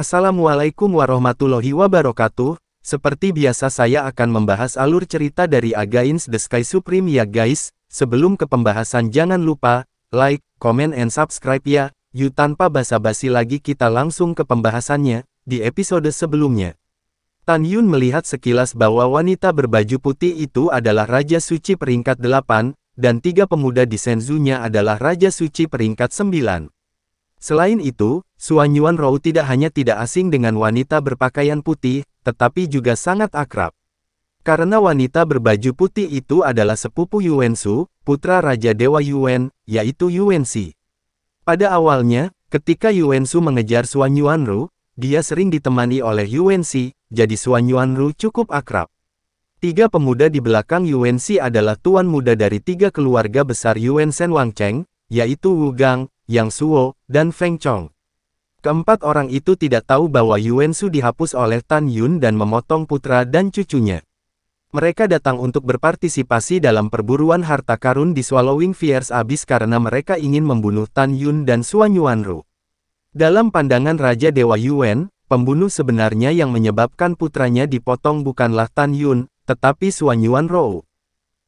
Assalamualaikum warahmatullahi wabarakatuh, seperti biasa saya akan membahas alur cerita dari Against the Sky Supreme ya guys, sebelum ke pembahasan jangan lupa, like, comment and subscribe ya, yuk tanpa basa-basi lagi kita langsung ke pembahasannya, di episode sebelumnya. Tan Yun melihat sekilas bahwa wanita berbaju putih itu adalah Raja Suci peringkat 8, dan tiga pemuda di Senzunya adalah Raja Suci peringkat 9. Selain itu, Suan Yuan Rou tidak hanya tidak asing dengan wanita berpakaian putih, tetapi juga sangat akrab. Karena wanita berbaju putih itu adalah sepupu Yuan Su, putra Raja Dewa Yuan, yaitu Yuan Si. Pada awalnya, ketika Yuan Su mengejar Suan Yuan Rou, dia sering ditemani oleh Yuan Si, jadi Suan Yuan Rou cukup akrab. Tiga pemuda di belakang Yuan Si adalah tuan muda dari tiga keluarga besar Yuan Sen Wang Cheng, yaitu Wu Gang, yang Suo, dan Feng Chong. Keempat orang itu tidak tahu bahwa Yuan Su dihapus oleh Tan Yun dan memotong putra dan cucunya. Mereka datang untuk berpartisipasi dalam perburuan harta karun di Swallowing Fierce abis karena mereka ingin membunuh Tan Yun dan Suan Ru. Dalam pandangan Raja Dewa Yuan, pembunuh sebenarnya yang menyebabkan putranya dipotong bukanlah Tan Yun, tetapi Suan Ru.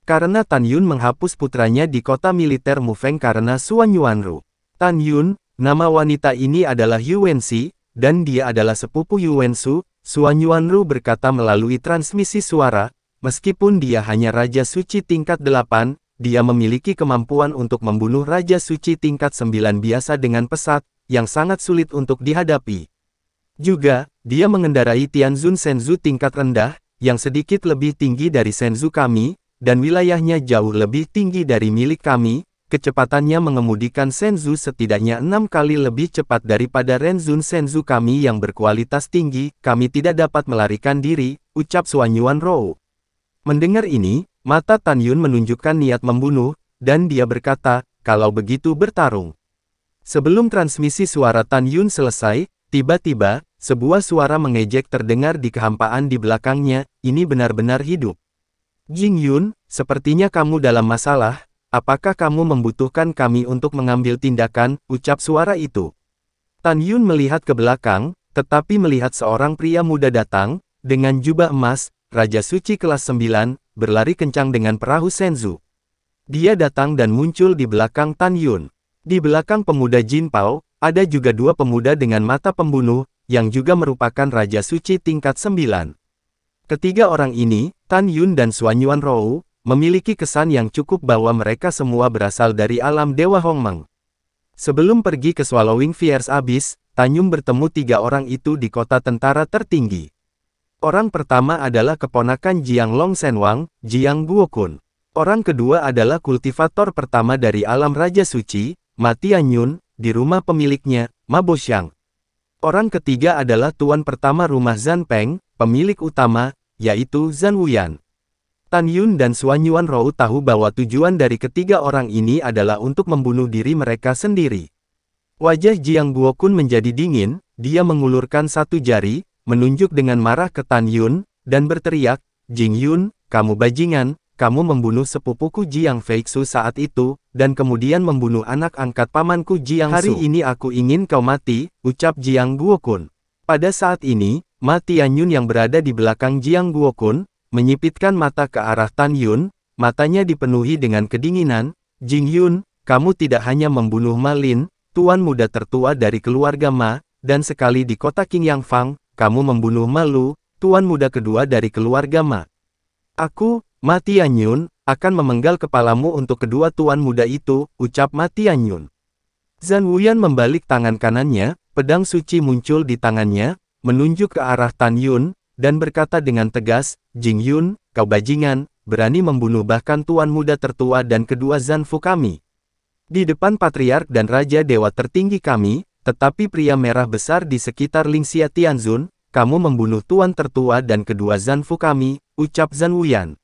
Karena Tan Yun menghapus putranya di kota militer Mufeng karena Suan Ru. Tan Yun, nama wanita ini adalah Yuwensi, dan dia adalah sepupu Yuwensu, Suan Ru berkata melalui transmisi suara, meskipun dia hanya Raja Suci tingkat 8, dia memiliki kemampuan untuk membunuh Raja Suci tingkat 9 biasa dengan pesat, yang sangat sulit untuk dihadapi. Juga, dia mengendarai Tianzun Senzu tingkat rendah, yang sedikit lebih tinggi dari Senzu kami, dan wilayahnya jauh lebih tinggi dari milik kami, kecepatannya mengemudikan Senzu setidaknya enam kali lebih cepat daripada Renzun Senzu kami yang berkualitas tinggi, kami tidak dapat melarikan diri, ucap Suanyuan Rou. Mendengar ini, mata Tan Yun menunjukkan niat membunuh, dan dia berkata, kalau begitu bertarung. Sebelum transmisi suara Tan Yun selesai, tiba-tiba, sebuah suara mengejek terdengar di kehampaan di belakangnya, ini benar-benar hidup. Jing Yun, sepertinya kamu dalam masalah, Apakah kamu membutuhkan kami untuk mengambil tindakan, ucap suara itu. Tan Yun melihat ke belakang, tetapi melihat seorang pria muda datang, dengan jubah emas, Raja Suci kelas 9, berlari kencang dengan perahu Senzu. Dia datang dan muncul di belakang Tan Yun. Di belakang pemuda Jin Pao, ada juga dua pemuda dengan mata pembunuh, yang juga merupakan Raja Suci tingkat 9. Ketiga orang ini, Tan Yun dan Suanyuan Rou, memiliki kesan yang cukup bahwa mereka semua berasal dari alam Dewa Hongmeng. Sebelum pergi ke Swallowing Fierce Abyss, Tanyum bertemu tiga orang itu di kota tentara tertinggi. Orang pertama adalah keponakan Jiang Long Wang, Jiang Guokun. Orang kedua adalah kultivator pertama dari alam Raja Suci, Matian Yun, di rumah pemiliknya, Mabosyang. Orang ketiga adalah tuan pertama rumah Zan Peng, pemilik utama, yaitu Zan Wuyan. Tan Yun dan Suanyuan Yuan Rou tahu bahwa tujuan dari ketiga orang ini adalah untuk membunuh diri mereka sendiri. Wajah Jiang Guokun menjadi dingin, dia mengulurkan satu jari, menunjuk dengan marah ke Tan Yun, dan berteriak, Jing Yun, kamu bajingan, kamu membunuh sepupuku Jiang Feixu saat itu, dan kemudian membunuh anak angkat pamanku Jiang Su. Hari ini aku ingin kau mati, ucap Jiang Guokun. Pada saat ini, Ma Tianyun yang berada di belakang Jiang Guokun, menyipitkan mata ke arah Tan Yun, matanya dipenuhi dengan kedinginan, Jing Yun, kamu tidak hanya membunuh Ma Lin, tuan muda tertua dari keluarga Ma, dan sekali di kota King Yang Fang, kamu membunuh Ma Lu, tuan muda kedua dari keluarga Ma. Aku, Ma Tian Yun, akan memenggal kepalamu untuk kedua tuan muda itu, ucap Ma Tian Yun. Zan Wuyan membalik tangan kanannya, pedang suci muncul di tangannya, menunjuk ke arah Tan Yun, dan berkata dengan tegas, Jing Yun, kau bajingan, berani membunuh bahkan tuan muda tertua dan kedua Zanfu kami. Di depan patriark dan raja dewa tertinggi kami, tetapi pria merah besar di sekitar Lingxia Tianzun, kamu membunuh tuan tertua dan kedua Zanfu kami, ucap Zan Wuyan.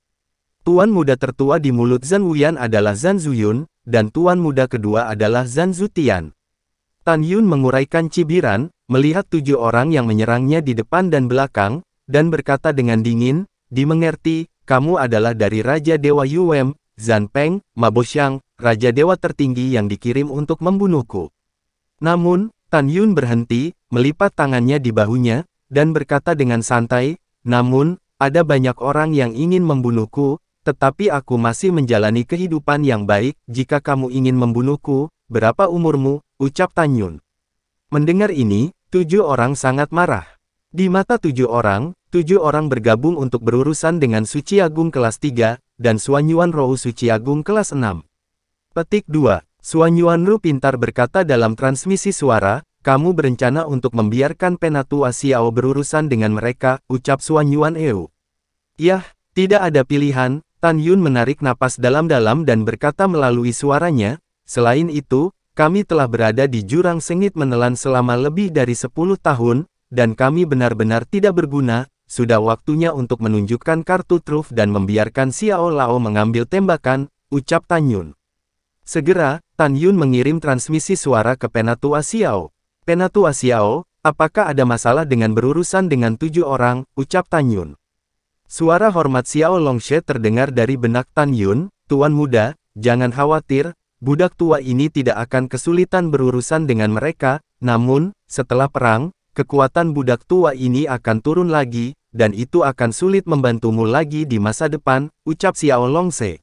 Tuan muda tertua di mulut Zan Wuyan adalah Zan Zuyun, dan tuan muda kedua adalah Zan Zutian. Tan Yun menguraikan cibiran, melihat tujuh orang yang menyerangnya di depan dan belakang, dan berkata dengan dingin, Dimengerti, kamu adalah dari Raja Dewa Yuem, Zanpeng, Maboshang, Raja Dewa tertinggi yang dikirim untuk membunuhku. Namun, Tan Yun berhenti, melipat tangannya di bahunya, dan berkata dengan santai, Namun, ada banyak orang yang ingin membunuhku, tetapi aku masih menjalani kehidupan yang baik, jika kamu ingin membunuhku, berapa umurmu, ucap Tan Yun. Mendengar ini, tujuh orang sangat marah. Di mata tujuh orang, Tujuh orang bergabung untuk berurusan dengan Suci Agung kelas 3, dan Suanyuan Rou Suci Agung kelas 6. Petik 2. Suanyuan Ru pintar berkata dalam transmisi suara, kamu berencana untuk membiarkan Penatua Xiao berurusan dengan mereka, ucap Suanyuan Eu. Yah, tidak ada pilihan, Tan Yun menarik napas dalam-dalam dan berkata melalui suaranya, selain itu, kami telah berada di jurang sengit menelan selama lebih dari 10 tahun, dan kami benar-benar tidak berguna, sudah waktunya untuk menunjukkan kartu truf dan membiarkan Xiao Lao mengambil tembakan, ucap Tan Yun. Segera, Tan Yun mengirim transmisi suara ke Penatua Xiao. Penatua Xiao, apakah ada masalah dengan berurusan dengan tujuh orang, ucap Tan Yun. Suara hormat Xiao Longshe terdengar dari benak Tan Yun, Tuan muda, jangan khawatir, budak tua ini tidak akan kesulitan berurusan dengan mereka, namun, setelah perang, kekuatan budak tua ini akan turun lagi, dan itu akan sulit membantumu lagi di masa depan, ucap Xiao Longse.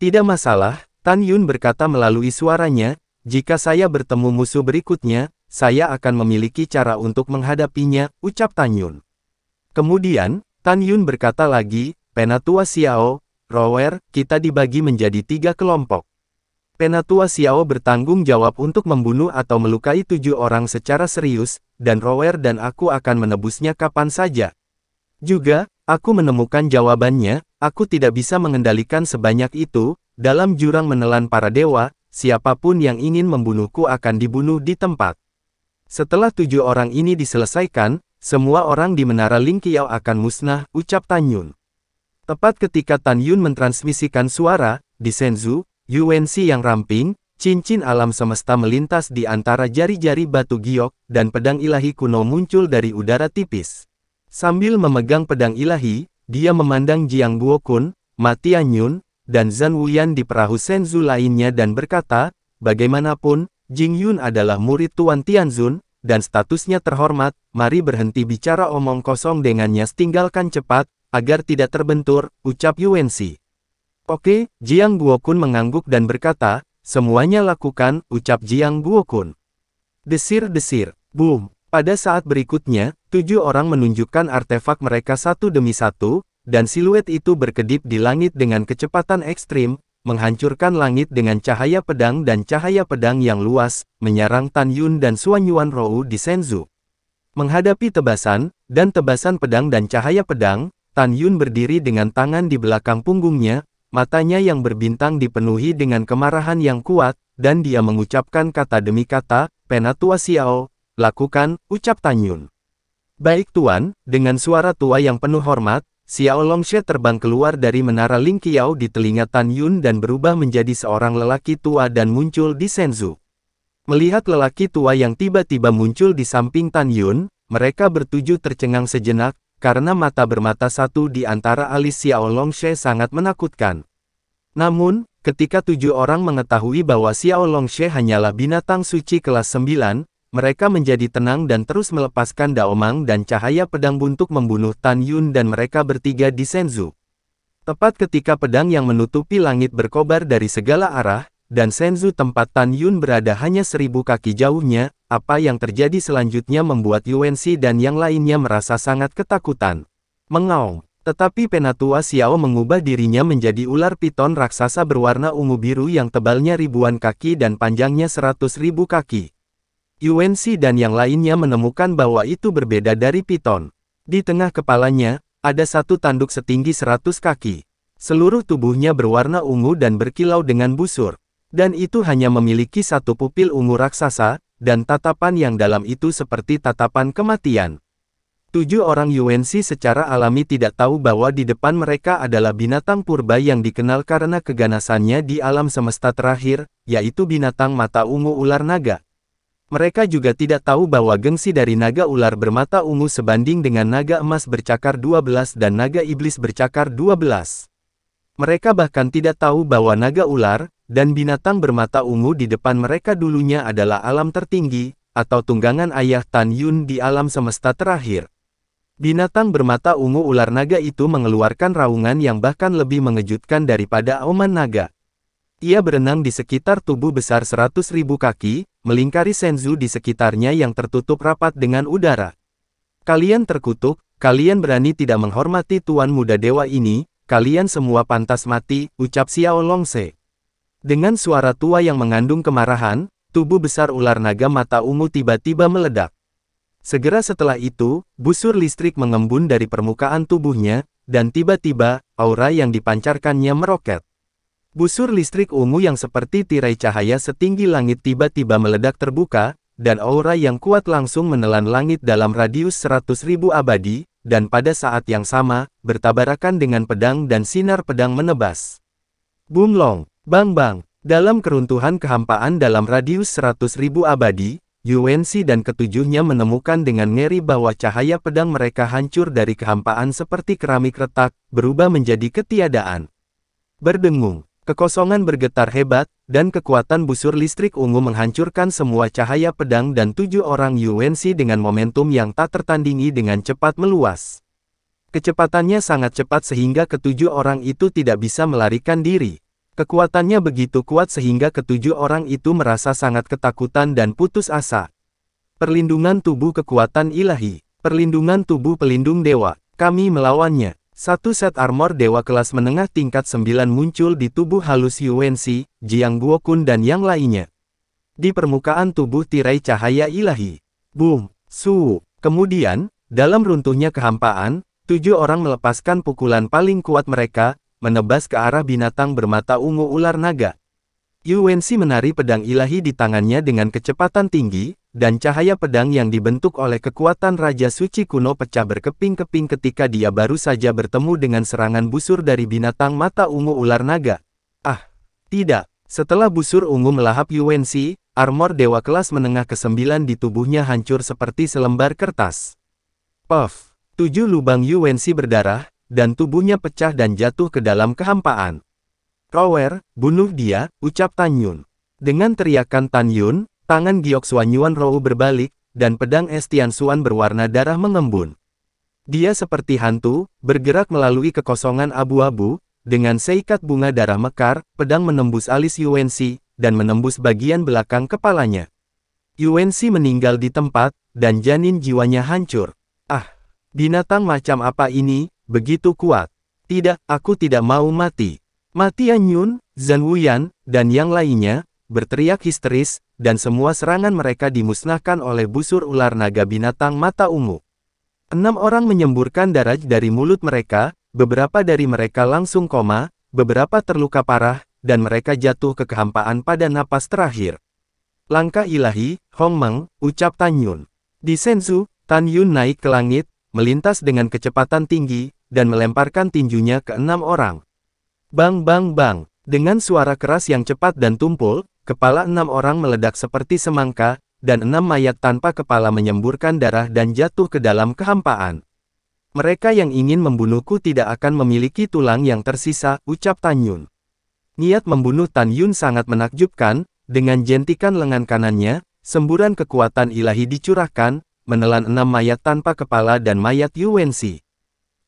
Tidak masalah, Tan Yun berkata melalui suaranya, jika saya bertemu musuh berikutnya, saya akan memiliki cara untuk menghadapinya, ucap Tan Yun. Kemudian, Tan Yun berkata lagi, Penatua Xiao, Rower, kita dibagi menjadi tiga kelompok. Penatua Xiao bertanggung jawab untuk membunuh atau melukai tujuh orang secara serius, dan Rower dan aku akan menebusnya kapan saja. Juga, aku menemukan jawabannya, aku tidak bisa mengendalikan sebanyak itu, dalam jurang menelan para dewa, siapapun yang ingin membunuhku akan dibunuh di tempat. Setelah tujuh orang ini diselesaikan, semua orang di Menara Lingqiao akan musnah, ucap Tan Yun. Tepat ketika Tan Yun mentransmisikan suara, di Senzu, Yuensi yang ramping, cincin alam semesta melintas di antara jari-jari batu giok, dan pedang ilahi kuno muncul dari udara tipis. Sambil memegang pedang ilahi, dia memandang Jiang Guokun, Matian Yun, dan Zan Wuyan di perahu Senzu lainnya dan berkata, bagaimanapun, Jing Yun adalah murid Tuan Tianzun, dan statusnya terhormat, mari berhenti bicara omong kosong dengannya setinggalkan cepat, agar tidak terbentur, ucap Yuan Si. Oke, Jiang Guokun mengangguk dan berkata, semuanya lakukan, ucap Jiang Guokun. Desir-desir, boom. Pada saat berikutnya, tujuh orang menunjukkan artefak mereka satu demi satu, dan siluet itu berkedip di langit dengan kecepatan ekstrim, menghancurkan langit dengan cahaya pedang dan cahaya pedang yang luas, menyerang Tan Yun dan Suan Yuan Rou di Senzu. Menghadapi tebasan, dan tebasan pedang dan cahaya pedang, Tan Yun berdiri dengan tangan di belakang punggungnya, matanya yang berbintang dipenuhi dengan kemarahan yang kuat, dan dia mengucapkan kata demi kata, Penatua Xiao, Lakukan, ucap Tanyun. Baik Tuan, dengan suara tua yang penuh hormat, Xiao Longshe terbang keluar dari menara Ling Qiao di telinga Tan Yun dan berubah menjadi seorang lelaki tua dan muncul di Senzu. Melihat lelaki tua yang tiba-tiba muncul di samping Tan Yun, mereka bertujuh tercengang sejenak, karena mata bermata satu di antara alis Xiao Longshe sangat menakutkan. Namun, ketika tujuh orang mengetahui bahwa Xiao Longshe hanyalah binatang suci kelas 9, mereka menjadi tenang dan terus melepaskan Daomang dan cahaya pedang buntuk membunuh Tan Yun dan mereka bertiga di Senzu. Tepat ketika pedang yang menutupi langit berkobar dari segala arah, dan Senzu tempat Tan Yun berada hanya seribu kaki jauhnya, apa yang terjadi selanjutnya membuat Shi dan yang lainnya merasa sangat ketakutan. Mengaum. Tetapi Penatua Xiao mengubah dirinya menjadi ular piton raksasa berwarna ungu biru yang tebalnya ribuan kaki dan panjangnya seratus ribu kaki. UNC dan yang lainnya menemukan bahwa itu berbeda dari piton. Di tengah kepalanya, ada satu tanduk setinggi 100 kaki. Seluruh tubuhnya berwarna ungu dan berkilau dengan busur. Dan itu hanya memiliki satu pupil ungu raksasa, dan tatapan yang dalam itu seperti tatapan kematian. Tujuh orang UNC secara alami tidak tahu bahwa di depan mereka adalah binatang purba yang dikenal karena keganasannya di alam semesta terakhir, yaitu binatang mata ungu ular naga. Mereka juga tidak tahu bahwa gengsi dari naga ular bermata ungu sebanding dengan naga emas bercakar 12 dan naga iblis bercakar 12. Mereka bahkan tidak tahu bahwa naga ular dan binatang bermata ungu di depan mereka dulunya adalah alam tertinggi, atau tunggangan ayah Tan Yun di alam semesta terakhir. Binatang bermata ungu ular naga itu mengeluarkan raungan yang bahkan lebih mengejutkan daripada auman naga. Ia berenang di sekitar tubuh besar seratus ribu kaki, melingkari Senzu di sekitarnya yang tertutup rapat dengan udara. Kalian terkutuk, kalian berani tidak menghormati Tuan Muda Dewa ini, kalian semua pantas mati, ucap Xiao Longse. Dengan suara tua yang mengandung kemarahan, tubuh besar ular naga mata ungu tiba-tiba meledak. Segera setelah itu, busur listrik mengembun dari permukaan tubuhnya, dan tiba-tiba, aura yang dipancarkannya meroket. Busur listrik ungu yang seperti tirai cahaya setinggi langit tiba-tiba meledak terbuka, dan aura yang kuat langsung menelan langit dalam radius 100.000 abadi, dan pada saat yang sama, bertabarakan dengan pedang dan sinar pedang menebas. Bunglong, Bang Bang, dalam keruntuhan kehampaan dalam radius 100.000 abadi, Yuensi dan ketujuhnya menemukan dengan ngeri bahwa cahaya pedang mereka hancur dari kehampaan seperti keramik retak, berubah menjadi ketiadaan. Berdengung, Kekosongan bergetar hebat, dan kekuatan busur listrik ungu menghancurkan semua cahaya pedang dan tujuh orang UNC dengan momentum yang tak tertandingi dengan cepat meluas. Kecepatannya sangat cepat sehingga ketujuh orang itu tidak bisa melarikan diri. Kekuatannya begitu kuat sehingga ketujuh orang itu merasa sangat ketakutan dan putus asa. Perlindungan tubuh kekuatan ilahi, perlindungan tubuh pelindung dewa, kami melawannya. Satu set armor dewa kelas menengah tingkat 9 muncul di tubuh halus Yuwensi, Jiang Guokun dan yang lainnya. Di permukaan tubuh tirai cahaya ilahi. Boom! Su! Kemudian, dalam runtuhnya kehampaan, tujuh orang melepaskan pukulan paling kuat mereka, menebas ke arah binatang bermata ungu ular naga. Yuwensi menari pedang ilahi di tangannya dengan kecepatan tinggi, dan cahaya pedang yang dibentuk oleh kekuatan Raja Suci kuno pecah berkeping-keping ketika dia baru saja bertemu dengan serangan busur dari binatang mata ungu ular naga. Ah, tidak. Setelah busur ungu melahap Yuensi, armor dewa kelas menengah ke-9 di tubuhnya hancur seperti selembar kertas. Puff. Tujuh lubang Yuensi berdarah, dan tubuhnya pecah dan jatuh ke dalam kehampaan. Rower, bunuh dia, ucap Tan Yun. Dengan teriakan Tan Yun, Tangan Giok Suan Yuan Rou berbalik, dan pedang es Tian Suan berwarna darah mengembun. Dia seperti hantu, bergerak melalui kekosongan abu-abu, dengan seikat bunga darah mekar, pedang menembus alis Si, dan menembus bagian belakang kepalanya. Si meninggal di tempat, dan janin jiwanya hancur. Ah, binatang macam apa ini, begitu kuat. Tidak, aku tidak mau mati. Mati Yun, Zhan Wuyan, dan yang lainnya, berteriak histeris, dan semua serangan mereka dimusnahkan oleh busur ular naga binatang mata ungu. Enam orang menyemburkan darah dari mulut mereka, beberapa dari mereka langsung koma, beberapa terluka parah, dan mereka jatuh ke kehampaan pada napas terakhir. Langkah ilahi, Hong Meng, ucap Tan Yun. Di senzu, Tan Yun naik ke langit, melintas dengan kecepatan tinggi, dan melemparkan tinjunya ke enam orang. Bang bang bang, dengan suara keras yang cepat dan tumpul, Kepala enam orang meledak seperti semangka, dan enam mayat tanpa kepala menyemburkan darah dan jatuh ke dalam kehampaan. Mereka yang ingin membunuhku tidak akan memiliki tulang yang tersisa, ucap Tan Yun. Niat membunuh Tan Yun sangat menakjubkan, dengan jentikan lengan kanannya, semburan kekuatan ilahi dicurahkan, menelan enam mayat tanpa kepala dan mayat Yuwensi.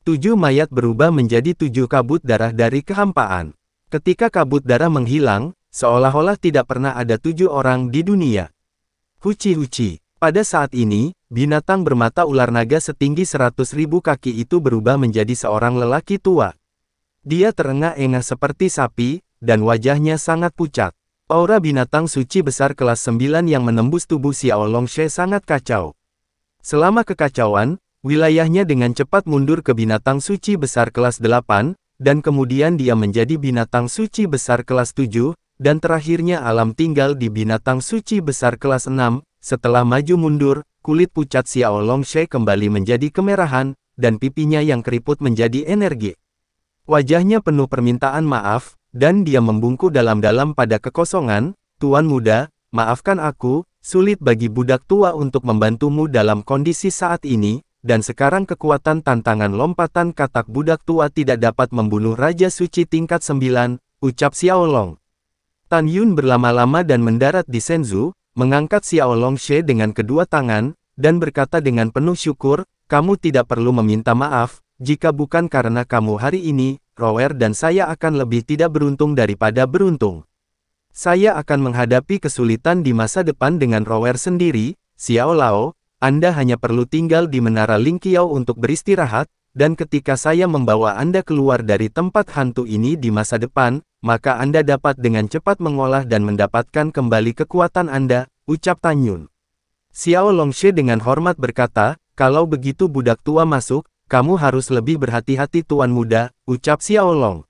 Tujuh mayat berubah menjadi tujuh kabut darah dari kehampaan. Ketika kabut darah menghilang, seolah-olah tidak pernah ada tujuh orang di dunia. Huci-huci. Pada saat ini, binatang bermata ular naga setinggi seratus ribu kaki itu berubah menjadi seorang lelaki tua. Dia terengah-engah seperti sapi, dan wajahnya sangat pucat. Aura binatang suci besar kelas 9 yang menembus tubuh Xiao Longshe sangat kacau. Selama kekacauan, wilayahnya dengan cepat mundur ke binatang suci besar kelas 8, dan kemudian dia menjadi binatang suci besar kelas 7, dan terakhirnya alam tinggal di binatang suci besar kelas 6, setelah maju mundur, kulit pucat Xiao Longshe kembali menjadi kemerahan, dan pipinya yang keriput menjadi energi. Wajahnya penuh permintaan maaf, dan dia membungkuk dalam-dalam pada kekosongan, Tuan muda, maafkan aku, sulit bagi budak tua untuk membantumu dalam kondisi saat ini, dan sekarang kekuatan tantangan lompatan katak budak tua tidak dapat membunuh Raja Suci tingkat 9, ucap Xiao Long. Tan Yun berlama-lama dan mendarat di Senzu, mengangkat Xiao Longshe dengan kedua tangan, dan berkata dengan penuh syukur, kamu tidak perlu meminta maaf, jika bukan karena kamu hari ini, Rower dan saya akan lebih tidak beruntung daripada beruntung. Saya akan menghadapi kesulitan di masa depan dengan Rower sendiri, Xiao Lao, Anda hanya perlu tinggal di Menara Lingqiao untuk beristirahat, dan ketika saya membawa Anda keluar dari tempat hantu ini di masa depan, maka Anda dapat dengan cepat mengolah dan mendapatkan kembali kekuatan Anda, ucap Tanyun. Xiao Longshe dengan hormat berkata, kalau begitu budak tua masuk, kamu harus lebih berhati-hati tuan muda, ucap Xiao Long.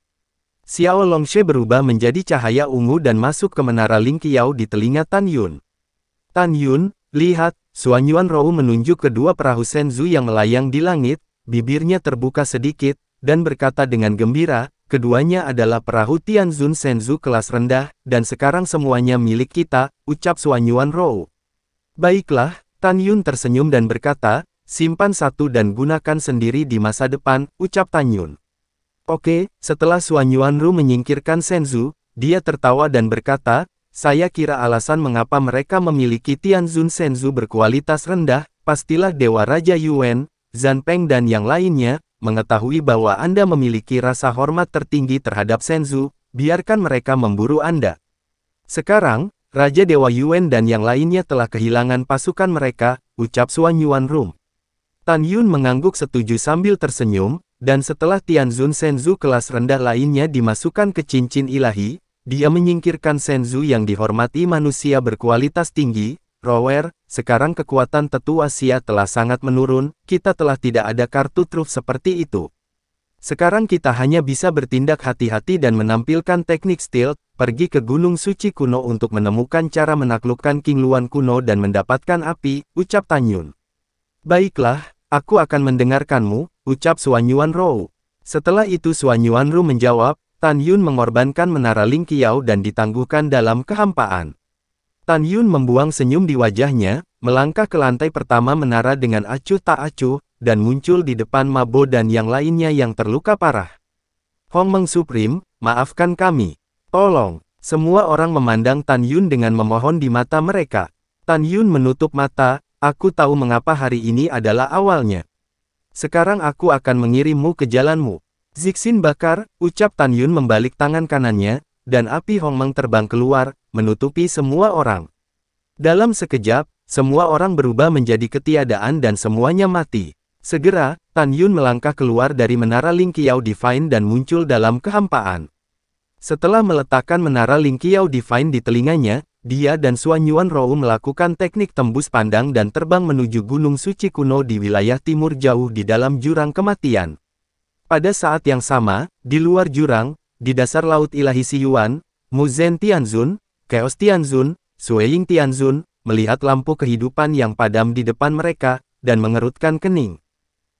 Xiao Longshe berubah menjadi cahaya ungu dan masuk ke menara Ling Qiao di telinga Tan Yun. Tan Yun, lihat, Suan Yuan Rou menunjuk kedua perahu Senzu yang melayang di langit, bibirnya terbuka sedikit, dan berkata dengan gembira, keduanya adalah perahu Tianzun Senzu kelas rendah, dan sekarang semuanya milik kita, ucap Suanyuan Rou. Baiklah, Tan Yun tersenyum dan berkata, simpan satu dan gunakan sendiri di masa depan, ucap Tan Yun. Oke, setelah Suanyuan Rou menyingkirkan Senzu, dia tertawa dan berkata, saya kira alasan mengapa mereka memiliki Tianzun Senzu berkualitas rendah, pastilah Dewa Raja Yuan, Zanpeng dan yang lainnya, mengetahui bahwa Anda memiliki rasa hormat tertinggi terhadap Senzu, biarkan mereka memburu Anda. Sekarang, Raja Dewa Yuan dan yang lainnya telah kehilangan pasukan mereka, ucap Suan Yuan Rum. Tan Yun mengangguk setuju sambil tersenyum, dan setelah Tianzun Senzu kelas rendah lainnya dimasukkan ke cincin ilahi, dia menyingkirkan Senzu yang dihormati manusia berkualitas tinggi, Rower, sekarang kekuatan tetua Asia telah sangat menurun, kita telah tidak ada kartu truf seperti itu. Sekarang kita hanya bisa bertindak hati-hati dan menampilkan teknik steel, pergi ke Gunung Suci kuno untuk menemukan cara menaklukkan King Luan kuno dan mendapatkan api, ucap Tanyun. Baiklah, aku akan mendengarkanmu, ucap Suanyuan Rou. Setelah itu Suanyuan Ru menjawab, Tan Yun mengorbankan menara Ling dan ditangguhkan dalam kehampaan. Tan Yun membuang senyum di wajahnya, melangkah ke lantai pertama menara dengan acuh tak acuh, dan muncul di depan Mabo dan yang lainnya yang terluka parah. Hong Meng Supreme, maafkan kami. Tolong. Semua orang memandang Tan Yun dengan memohon di mata mereka. Tan Yun menutup mata, aku tahu mengapa hari ini adalah awalnya. Sekarang aku akan mengirimmu ke jalanmu. Zixin bakar, ucap Tan Yun membalik tangan kanannya, dan api Hong Meng terbang keluar, menutupi semua orang. Dalam sekejap, semua orang berubah menjadi ketiadaan dan semuanya mati. Segera, Tan Yun melangkah keluar dari menara Ling Qiao Divine dan muncul dalam kehampaan. Setelah meletakkan menara Ling Qiao Divine di telinganya, dia dan Suan Yuan Rou melakukan teknik tembus pandang dan terbang menuju Gunung Suci kuno di wilayah timur jauh di dalam jurang kematian. Pada saat yang sama, di luar jurang, di dasar laut ilahi Mu Zhen Tianzun, Chaos Tianzun, Sueying Tianzun, melihat lampu kehidupan yang padam di depan mereka, dan mengerutkan kening.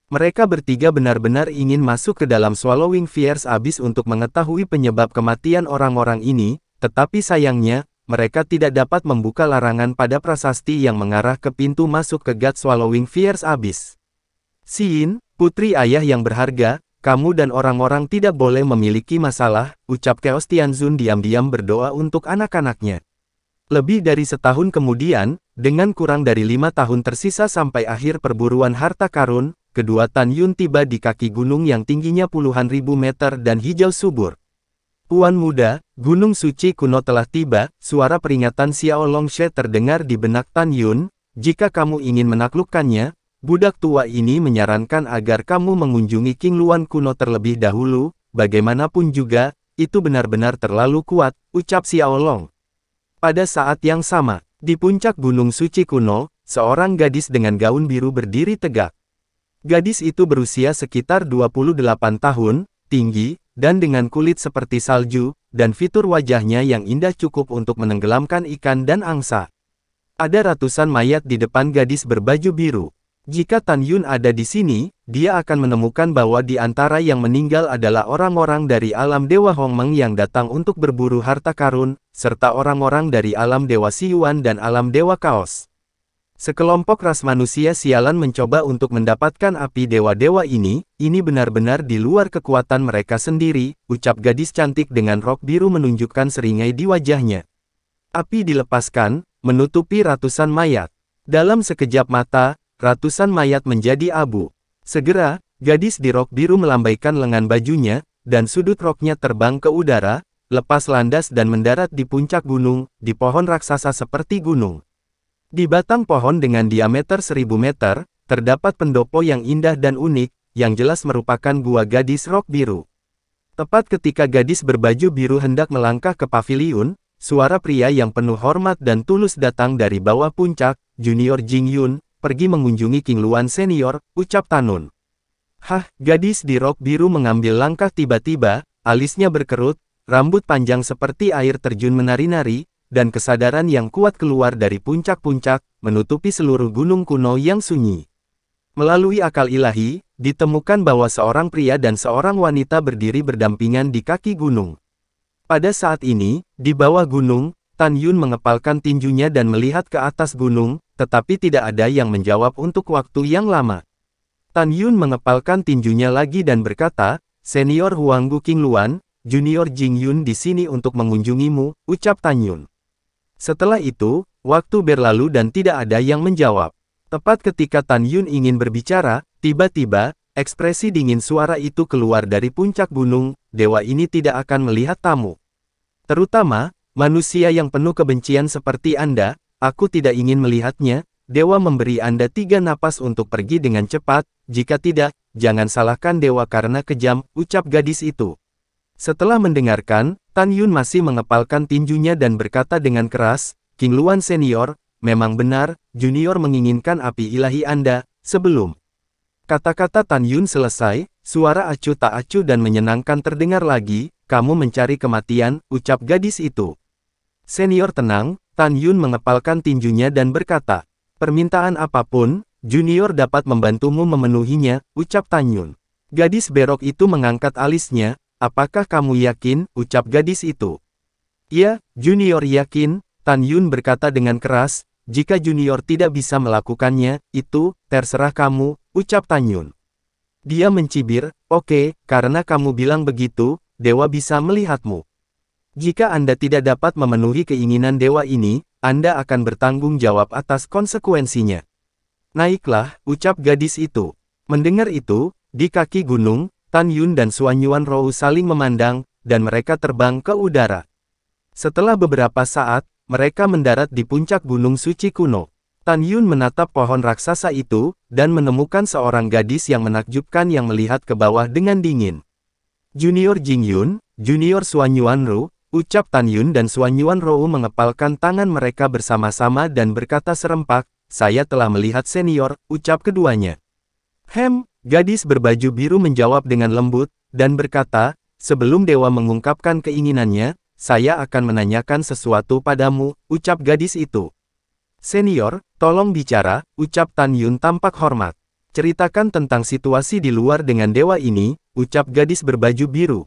Mereka bertiga benar-benar ingin masuk ke dalam Swallowing Fierce Abyss untuk mengetahui penyebab kematian orang-orang ini, tetapi sayangnya, mereka tidak dapat membuka larangan pada prasasti yang mengarah ke pintu masuk ke God Swallowing Fierce Abyss. Siin, putri ayah yang berharga, kamu dan orang-orang tidak boleh memiliki masalah, ucap Chaos Tianzun diam-diam berdoa untuk anak-anaknya. Lebih dari setahun kemudian, dengan kurang dari lima tahun tersisa sampai akhir perburuan harta karun, kedua Tan Yun tiba di kaki gunung yang tingginya puluhan ribu meter dan hijau subur. Puan muda, gunung suci kuno telah tiba, suara peringatan Xiao Longshe terdengar di benak Tan Yun, jika kamu ingin menaklukkannya, Budak tua ini menyarankan agar kamu mengunjungi King Luan kuno terlebih dahulu, bagaimanapun juga, itu benar-benar terlalu kuat, ucap Xiaolong. Pada saat yang sama, di puncak Gunung Suci kuno, seorang gadis dengan gaun biru berdiri tegak. Gadis itu berusia sekitar 28 tahun, tinggi, dan dengan kulit seperti salju, dan fitur wajahnya yang indah cukup untuk menenggelamkan ikan dan angsa. Ada ratusan mayat di depan gadis berbaju biru. Jika Tan Yun ada di sini, dia akan menemukan bahwa di antara yang meninggal adalah orang-orang dari alam Dewa Hong Meng yang datang untuk berburu harta karun, serta orang-orang dari alam Dewa Si Yuan dan alam Dewa Kaos. Sekelompok ras manusia sialan mencoba untuk mendapatkan api dewa-dewa ini, ini benar-benar di luar kekuatan mereka sendiri, ucap gadis cantik dengan rok biru menunjukkan seringai di wajahnya. Api dilepaskan, menutupi ratusan mayat. Dalam sekejap mata, Ratusan mayat menjadi abu. Segera, gadis di rok biru melambaikan lengan bajunya, dan sudut roknya terbang ke udara, lepas landas dan mendarat di puncak gunung, di pohon raksasa seperti gunung. Di batang pohon dengan diameter seribu meter, terdapat pendopo yang indah dan unik, yang jelas merupakan gua gadis rok biru. Tepat ketika gadis berbaju biru hendak melangkah ke pavilion, suara pria yang penuh hormat dan tulus datang dari bawah puncak, Junior Jingyun pergi mengunjungi King Luan senior, ucap Tanun. Hah, gadis di rok biru mengambil langkah tiba-tiba, alisnya berkerut, rambut panjang seperti air terjun menari-nari, dan kesadaran yang kuat keluar dari puncak-puncak, menutupi seluruh gunung kuno yang sunyi. Melalui akal ilahi, ditemukan bahwa seorang pria dan seorang wanita berdiri berdampingan di kaki gunung. Pada saat ini, di bawah gunung, Tan Yun mengepalkan tinjunya dan melihat ke atas gunung, tetapi tidak ada yang menjawab untuk waktu yang lama. Tan Yun mengepalkan tinjunya lagi dan berkata, Senior Huang Gu King Luan, Junior Jing Yun di sini untuk mengunjungimu, ucap Tan Yun. Setelah itu, waktu berlalu dan tidak ada yang menjawab. Tepat ketika Tan Yun ingin berbicara, tiba-tiba, ekspresi dingin suara itu keluar dari puncak gunung, dewa ini tidak akan melihat tamu. Terutama, Manusia yang penuh kebencian seperti Anda, aku tidak ingin melihatnya, Dewa memberi Anda tiga napas untuk pergi dengan cepat, jika tidak, jangan salahkan Dewa karena kejam, ucap gadis itu. Setelah mendengarkan, Tan Yun masih mengepalkan tinjunya dan berkata dengan keras, King Luan Senior, memang benar, Junior menginginkan api ilahi Anda, sebelum. Kata-kata Tan Yun selesai, suara acuh tak acuh dan menyenangkan terdengar lagi, kamu mencari kematian, ucap gadis itu. Senior tenang, Tan Yun mengepalkan tinjunya dan berkata, permintaan apapun, junior dapat membantumu memenuhinya, ucap Tan Yun. Gadis berok itu mengangkat alisnya, apakah kamu yakin, ucap gadis itu. Iya, junior yakin, Tan Yun berkata dengan keras, jika junior tidak bisa melakukannya, itu, terserah kamu, ucap Tan Yun. Dia mencibir, oke, okay, karena kamu bilang begitu, dewa bisa melihatmu. Jika Anda tidak dapat memenuhi keinginan dewa ini, Anda akan bertanggung jawab atas konsekuensinya. Naiklah, ucap gadis itu. Mendengar itu, di kaki gunung, Tan Yun dan Suan Yuan Rou saling memandang, dan mereka terbang ke udara. Setelah beberapa saat, mereka mendarat di puncak gunung suci kuno. Tan Yun menatap pohon raksasa itu, dan menemukan seorang gadis yang menakjubkan yang melihat ke bawah dengan dingin. Junior Jing Yun, Junior Suan Yuan Ru, Ucap Tan Yun dan Suan Yuan Rou mengepalkan tangan mereka bersama-sama dan berkata serempak, saya telah melihat senior, ucap keduanya. Hem, gadis berbaju biru menjawab dengan lembut, dan berkata, sebelum dewa mengungkapkan keinginannya, saya akan menanyakan sesuatu padamu, ucap gadis itu. Senior, tolong bicara, ucap Tan Yun tampak hormat. Ceritakan tentang situasi di luar dengan dewa ini, ucap gadis berbaju biru.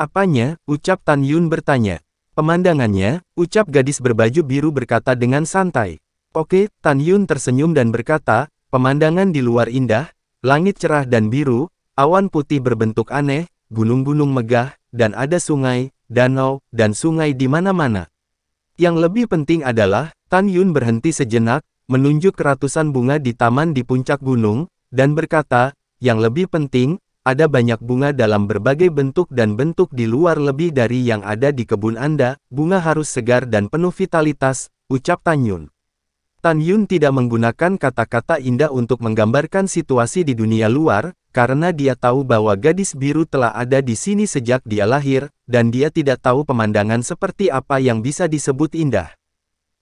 Apanya, ucap Tan Yun bertanya. Pemandangannya, ucap gadis berbaju biru berkata dengan santai. Oke, Tan Yun tersenyum dan berkata, pemandangan di luar indah, langit cerah dan biru, awan putih berbentuk aneh, gunung-gunung megah, dan ada sungai, danau, dan sungai di mana-mana. Yang lebih penting adalah, Tan Yun berhenti sejenak, menunjuk ratusan bunga di taman di puncak gunung, dan berkata, yang lebih penting, ada banyak bunga dalam berbagai bentuk dan bentuk di luar lebih dari yang ada di kebun Anda, bunga harus segar dan penuh vitalitas, ucap Tan Yun. Tan Yun tidak menggunakan kata-kata indah untuk menggambarkan situasi di dunia luar, karena dia tahu bahwa gadis biru telah ada di sini sejak dia lahir, dan dia tidak tahu pemandangan seperti apa yang bisa disebut indah.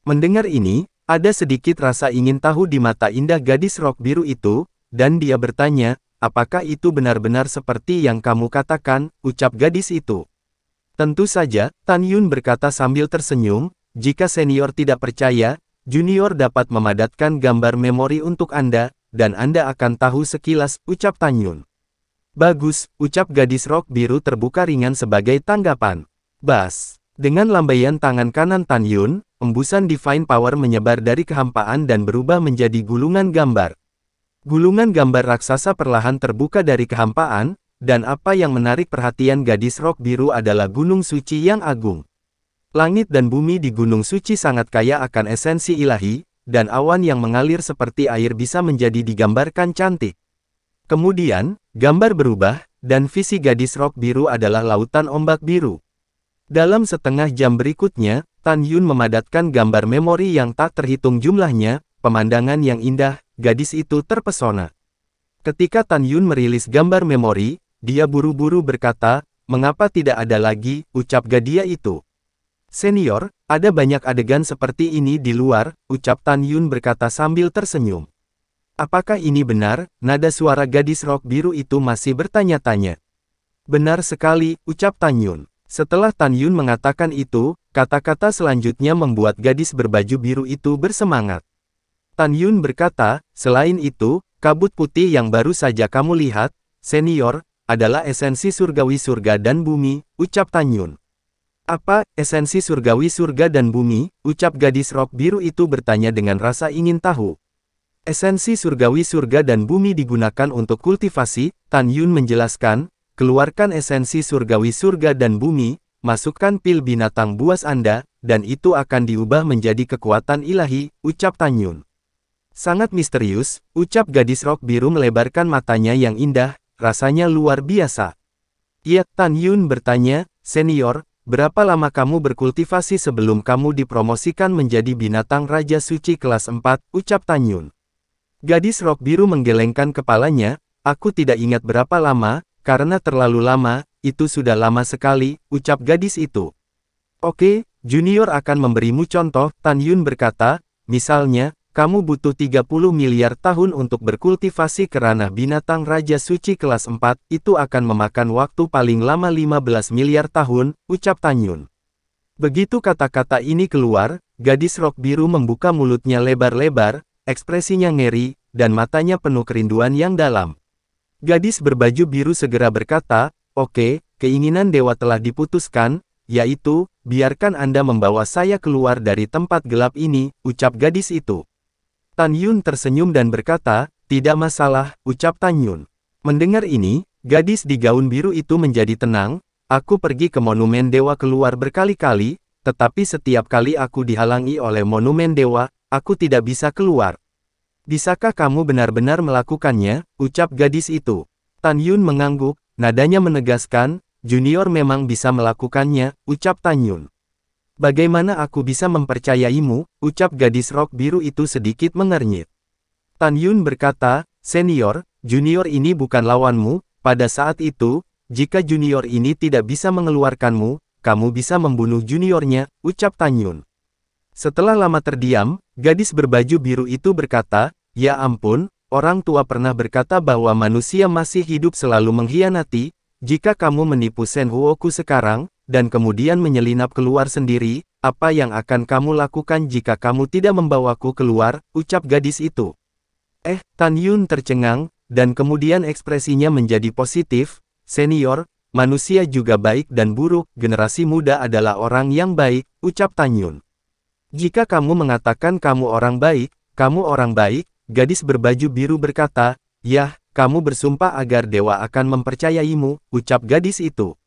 Mendengar ini, ada sedikit rasa ingin tahu di mata indah gadis rok biru itu, dan dia bertanya, apakah itu benar-benar seperti yang kamu katakan, ucap gadis itu. Tentu saja, Tan Yun berkata sambil tersenyum, jika senior tidak percaya, junior dapat memadatkan gambar memori untuk Anda, dan Anda akan tahu sekilas, ucap Tan Yun. Bagus, ucap gadis rok biru terbuka ringan sebagai tanggapan. Bas, dengan lambaian tangan kanan Tan Yun, embusan Divine Power menyebar dari kehampaan dan berubah menjadi gulungan gambar. Gulungan gambar raksasa perlahan terbuka dari kehampaan, dan apa yang menarik perhatian gadis rok biru adalah gunung suci yang agung. Langit dan bumi di gunung suci sangat kaya akan esensi ilahi, dan awan yang mengalir seperti air bisa menjadi digambarkan cantik. Kemudian, gambar berubah, dan visi gadis rok biru adalah lautan ombak biru. Dalam setengah jam berikutnya, Tan Yun memadatkan gambar memori yang tak terhitung jumlahnya, pemandangan yang indah, gadis itu terpesona. Ketika Tan Yun merilis gambar memori, dia buru-buru berkata, mengapa tidak ada lagi, ucap gadia itu. Senior, ada banyak adegan seperti ini di luar, ucap Tan Yun berkata sambil tersenyum. Apakah ini benar? Nada suara gadis rok biru itu masih bertanya-tanya. Benar sekali, ucap Tan Yun. Setelah Tan Yun mengatakan itu, kata-kata selanjutnya membuat gadis berbaju biru itu bersemangat. Tan Yun berkata, selain itu, kabut putih yang baru saja kamu lihat, senior, adalah esensi surgawi surga dan bumi, ucap Tan Yun. Apa, esensi surgawi surga dan bumi, ucap gadis rok biru itu bertanya dengan rasa ingin tahu. Esensi surgawi surga dan bumi digunakan untuk kultivasi, Tan Yun menjelaskan, keluarkan esensi surgawi surga dan bumi, masukkan pil binatang buas Anda, dan itu akan diubah menjadi kekuatan ilahi, ucap Tan Yun. Sangat misterius, ucap gadis rok biru melebarkan matanya yang indah, rasanya luar biasa. Ia Tan Yun bertanya, senior, berapa lama kamu berkultivasi sebelum kamu dipromosikan menjadi binatang Raja Suci kelas 4, ucap Tan Yun. Gadis rok biru menggelengkan kepalanya, aku tidak ingat berapa lama, karena terlalu lama, itu sudah lama sekali, ucap gadis itu. Oke, junior akan memberimu contoh, Tan Yun berkata, misalnya, kamu butuh 30 miliar tahun untuk berkultivasi ke ranah binatang Raja Suci kelas 4, itu akan memakan waktu paling lama 15 miliar tahun, ucap Tanyun. Begitu kata-kata ini keluar, gadis rok biru membuka mulutnya lebar-lebar, ekspresinya ngeri, dan matanya penuh kerinduan yang dalam. Gadis berbaju biru segera berkata, Oke, okay, keinginan dewa telah diputuskan, yaitu, biarkan Anda membawa saya keluar dari tempat gelap ini, ucap gadis itu. Tan Yun tersenyum dan berkata, tidak masalah, ucap Tan Yun. Mendengar ini, gadis di gaun biru itu menjadi tenang, aku pergi ke monumen dewa keluar berkali-kali, tetapi setiap kali aku dihalangi oleh monumen dewa, aku tidak bisa keluar. Bisakah kamu benar-benar melakukannya, ucap gadis itu. Tan Yun mengangguk, nadanya menegaskan, junior memang bisa melakukannya, ucap Tan Yun. Bagaimana aku bisa mempercayaimu, ucap gadis rok biru itu sedikit mengernyit. Tan Yun berkata, senior, junior ini bukan lawanmu, pada saat itu, jika junior ini tidak bisa mengeluarkanmu, kamu bisa membunuh juniornya, ucap Tan Yun. Setelah lama terdiam, gadis berbaju biru itu berkata, ya ampun, orang tua pernah berkata bahwa manusia masih hidup selalu mengkhianati, jika kamu menipu Sen Huoku sekarang, dan kemudian menyelinap keluar sendiri, apa yang akan kamu lakukan jika kamu tidak membawaku keluar, ucap gadis itu. Eh, Tan Yun tercengang, dan kemudian ekspresinya menjadi positif, senior, manusia juga baik dan buruk, generasi muda adalah orang yang baik, ucap Tan Yun. Jika kamu mengatakan kamu orang baik, kamu orang baik, gadis berbaju biru berkata, Yah, kamu bersumpah agar dewa akan mempercayaimu, ucap gadis itu.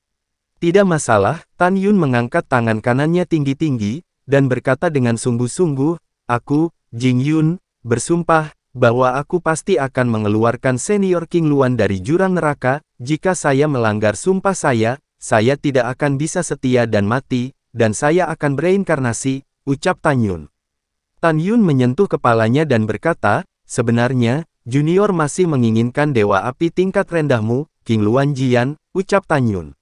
Tidak masalah, Tan Yun mengangkat tangan kanannya tinggi-tinggi, dan berkata dengan sungguh-sungguh, Aku, Jing Yun, bersumpah, bahwa aku pasti akan mengeluarkan senior King Luan dari jurang neraka, jika saya melanggar sumpah saya, saya tidak akan bisa setia dan mati, dan saya akan bereinkarnasi, ucap Tan Yun. Tan Yun menyentuh kepalanya dan berkata, sebenarnya, junior masih menginginkan dewa api tingkat rendahmu, King Luan Jian, ucap Tan Yun.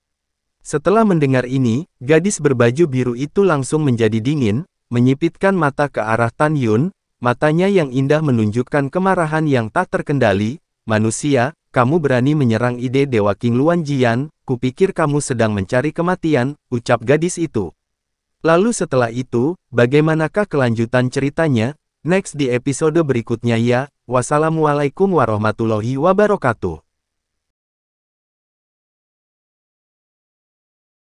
Setelah mendengar ini, gadis berbaju biru itu langsung menjadi dingin, menyipitkan mata ke arah Tan Yun, matanya yang indah menunjukkan kemarahan yang tak terkendali, manusia, kamu berani menyerang ide Dewa King Luan Jian, kupikir kamu sedang mencari kematian, ucap gadis itu. Lalu setelah itu, bagaimanakah kelanjutan ceritanya? Next di episode berikutnya ya, wassalamualaikum warahmatullahi wabarakatuh.